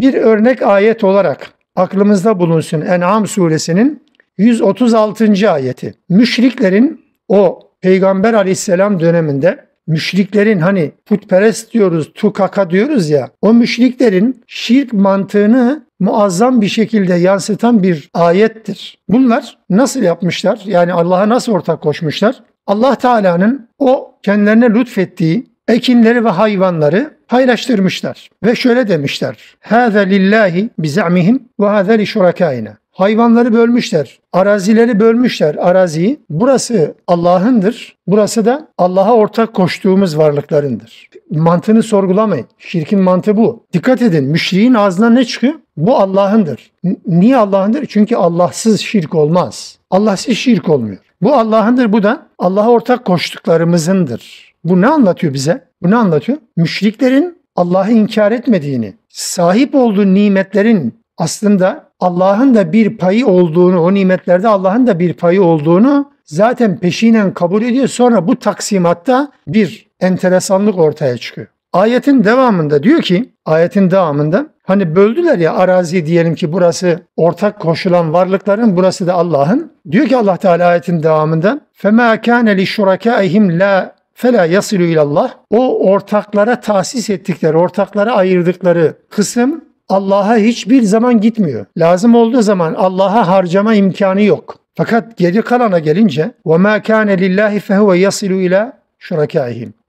bir örnek ayet olarak aklımızda bulunsun En'am suresinin 136. ayeti. Müşriklerin o Peygamber aleyhisselam döneminde müşriklerin hani putperest diyoruz, tukaka diyoruz ya o müşriklerin şirk mantığını muazzam bir şekilde yansıtan bir ayettir. Bunlar nasıl yapmışlar? Yani Allah'a nasıl ortak koşmuşlar? Allah Teala'nın o kendilerine lütfettiği ekinleri ve hayvanları paylaştırmışlar. Ve şöyle demişler. Hâze lillahi bizemihim ve hâze li Hayvanları bölmüşler, arazileri bölmüşler, araziyi. Burası Allah'ındır, burası da Allah'a ortak koştuğumuz varlıklarındır. Mantığını sorgulamayın. Şirkin mantığı bu. Dikkat edin, müşriğin ağzına ne çıkıyor? Bu Allah'ındır. Niye Allah'ındır? Çünkü Allahsız şirk olmaz. Allahsız şirk olmuyor. Bu Allah'ındır, bu da Allah'a ortak koştuklarımızındır. Bu ne anlatıyor bize? Bu ne anlatıyor? Müşriklerin Allah'ı inkar etmediğini, sahip olduğu nimetlerin aslında Allah'ın da bir payı olduğunu, o nimetlerde Allah'ın da bir payı olduğunu zaten peşinen kabul ediyor. Sonra bu taksimatta bir enteresanlık ortaya çıkıyor. Ayetin devamında diyor ki, ayetin devamında hani böldüler ya arazi diyelim ki burası ortak koşulan varlıkların, burası da Allah'ın. Diyor ki Allah Teala ayetin devamında, فَمَا كَانَ لِشُرَكَائِهِمْ لَا fela yasilu ilallah. O ortaklara tahsis ettikleri, ortaklara ayırdıkları kısım Allah'a hiçbir zaman gitmiyor. Lazım olduğu zaman Allah'a harcama imkanı yok. Fakat geri kalana gelince ve ma kana lillahi fehuve yasilu ila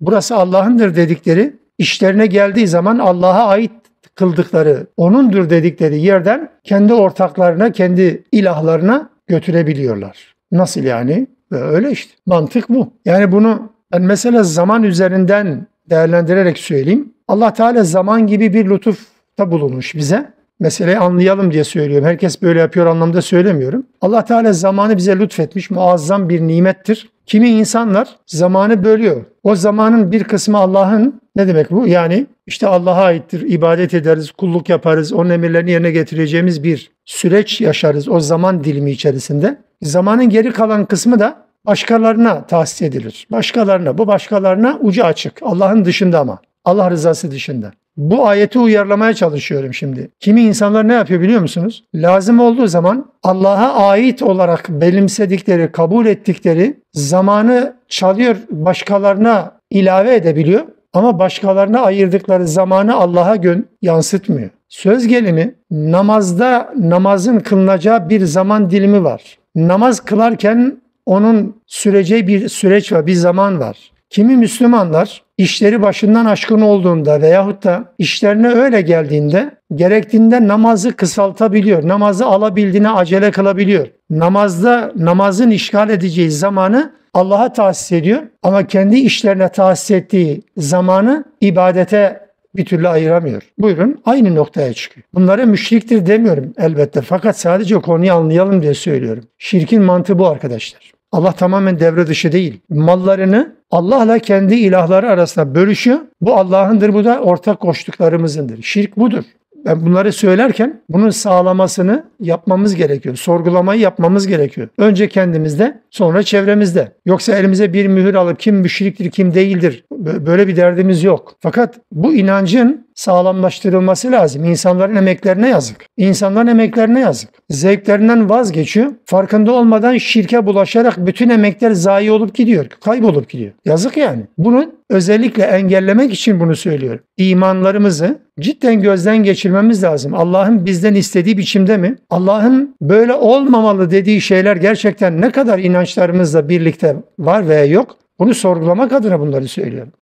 Burası Allah'ındır dedikleri işlerine geldiği zaman Allah'a ait kıldıkları, onundur dedikleri yerden kendi ortaklarına, kendi ilahlarına götürebiliyorlar. Nasıl yani? Öyle işte. Mantık bu. Yani bunu ben mesela zaman üzerinden değerlendirerek söyleyeyim. Allah Teala zaman gibi bir lütuf da bulunmuş bize. Meseleyi anlayalım diye söylüyorum. Herkes böyle yapıyor anlamda söylemiyorum. Allah Teala zamanı bize lütfetmiş muazzam bir nimettir. Kimi insanlar zamanı bölüyor. O zamanın bir kısmı Allah'ın ne demek bu? Yani işte Allah'a aittir, İbadet ederiz, kulluk yaparız, onun emirlerini yerine getireceğimiz bir süreç yaşarız o zaman dilimi içerisinde. Zamanın geri kalan kısmı da başkalarına tahsis edilir. Başkalarına, bu başkalarına ucu açık. Allah'ın dışında ama. Allah rızası dışında. Bu ayeti uyarlamaya çalışıyorum şimdi. Kimi insanlar ne yapıyor biliyor musunuz? Lazım olduğu zaman Allah'a ait olarak benimsedikleri, kabul ettikleri zamanı çalıyor, başkalarına ilave edebiliyor ama başkalarına ayırdıkları zamanı Allah'a gün yansıtmıyor. Söz gelimi namazda namazın kılınacağı bir zaman dilimi var. Namaz kılarken onun süreceği bir süreç var, bir zaman var. Kimi Müslümanlar işleri başından aşkın olduğunda veyahut da işlerine öyle geldiğinde gerektiğinde namazı kısaltabiliyor. Namazı alabildiğine acele kılabiliyor. Namazda namazın işgal edeceği zamanı Allah'a tahsis ediyor ama kendi işlerine tahsis ettiği zamanı ibadete bir türlü ayıramıyor. Buyurun aynı noktaya çıkıyor. Bunlara müşriktir demiyorum elbette fakat sadece konuyu anlayalım diye söylüyorum. Şirkin mantığı bu arkadaşlar. Allah tamamen devre dışı değil. Mallarını Allah'la kendi ilahları arasında bölüşü, Bu Allah'ındır, bu da ortak koştuklarımızındır. Şirk budur. Ben bunları söylerken bunun sağlamasını yapmamız gerekiyor. Sorgulamayı yapmamız gerekiyor. Önce kendimizde sonra çevremizde. Yoksa elimize bir mühür alıp kim müşriktir kim değildir böyle bir derdimiz yok. Fakat bu inancın sağlamlaştırılması lazım. İnsanların emeklerine yazık. İnsanların emeklerine yazık. Zevklerinden vazgeçiyor. Farkında olmadan şirke bulaşarak bütün emekler zayi olup gidiyor. Kaybolup gidiyor. Yazık yani. Bunu özellikle engellemek için bunu söylüyorum. İmanlarımızı cidden gözden geçirmemiz lazım. Allah'ın bizden istediği biçimde mi? Allah'ın böyle olmamalı dediği şeyler gerçekten ne kadar inançlarımızla birlikte var veya yok bunu sorgulamak adına bunları söylüyorum.